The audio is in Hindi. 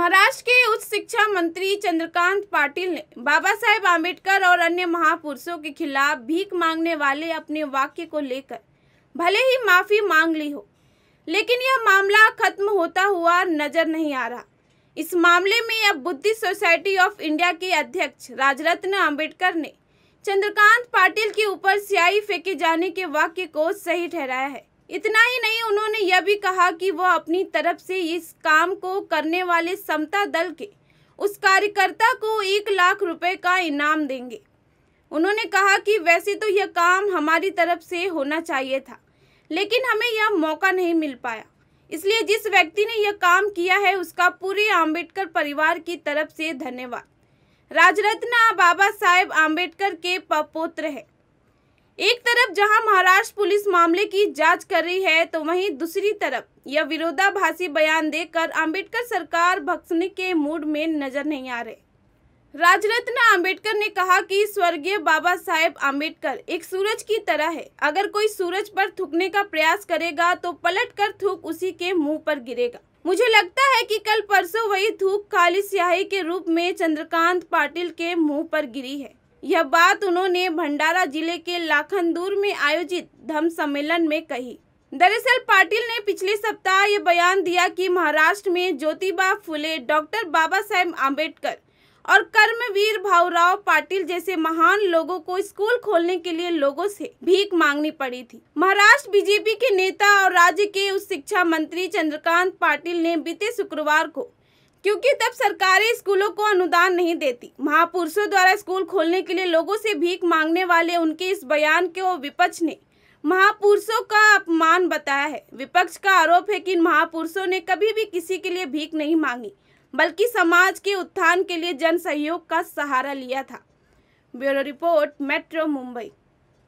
महाराष्ट्र के उच्च शिक्षा मंत्री चंद्रकांत पाटिल ने बाबा साहेब आम्बेडकर और अन्य महापुरुषों के खिलाफ भीख मांगने वाले अपने वाक्य को लेकर भले ही माफ़ी मांग ली हो लेकिन यह मामला खत्म होता हुआ नजर नहीं आ रहा इस मामले में अब बुद्धिस्ट सोसाइटी ऑफ इंडिया के अध्यक्ष राजरत्न आम्बेडकर ने चंद्रकांत पाटिल के ऊपर स्याही फेंके जाने के वाक्य को सही ठहराया है इतना ही नहीं उन्होंने यह भी कहा कि वह अपनी तरफ से इस काम को करने वाले समता दल के उस कार्यकर्ता को एक लाख रुपए का इनाम देंगे उन्होंने कहा कि वैसे तो यह काम हमारी तरफ से होना चाहिए था लेकिन हमें यह मौका नहीं मिल पाया इसलिए जिस व्यक्ति ने यह काम किया है उसका पूरे आम्बेडकर परिवार की तरफ से धन्यवाद राजरत्न बाबा साहेब आम्बेडकर के पपोत्र है एक तरफ जहां महाराष्ट्र पुलिस मामले की जांच कर रही है तो वहीं दूसरी तरफ यह विरोधाभासी बयान देकर अंबेडकर सरकार भक्सने के मूड में नजर नहीं आ रहे राजरत्न अंबेडकर ने कहा कि स्वर्गीय बाबा साहेब अम्बेडकर एक सूरज की तरह है अगर कोई सूरज पर थूकने का प्रयास करेगा तो पलट कर थूक उसी के मुंह पर गिरेगा मुझे लगता है कि कल परसों वही थूक काली स्याही के रूप में चंद्रकांत पाटिल के मुंह पर गिरी है यह बात उन्होंने भंडारा जिले के लाखनदूर में आयोजित धर्म सम्मेलन में कही दरअसल पाटिल ने पिछले सप्ताह ये बयान दिया कि महाराष्ट्र में ज्योतिबा फुले डॉक्टर बाबा साहेब आम्बेडकर और कर्मवीर भावराव पाटिल जैसे महान लोगों को स्कूल खोलने के लिए लोगों से भीख मांगनी पड़ी थी महाराष्ट्र बीजेपी के नेता और राज्य के उस शिक्षा मंत्री चंद्रकांत पाटिल ने बीते शुक्रवार को क्योंकि तब सरकारी स्कूलों को अनुदान नहीं देती महापुरुषों द्वारा स्कूल खोलने के लिए लोगों से भीख मांगने वाले उनके इस बयान को विपक्ष ने महापुरुषों का अपमान बताया है विपक्ष का आरोप है कि इन महापुरुषों ने कभी भी किसी के लिए भीख नहीं मांगी बल्कि समाज के उत्थान के लिए जन सहयोग का सहारा लिया था ब्यूरो रिपोर्ट मेट्रो मुंबई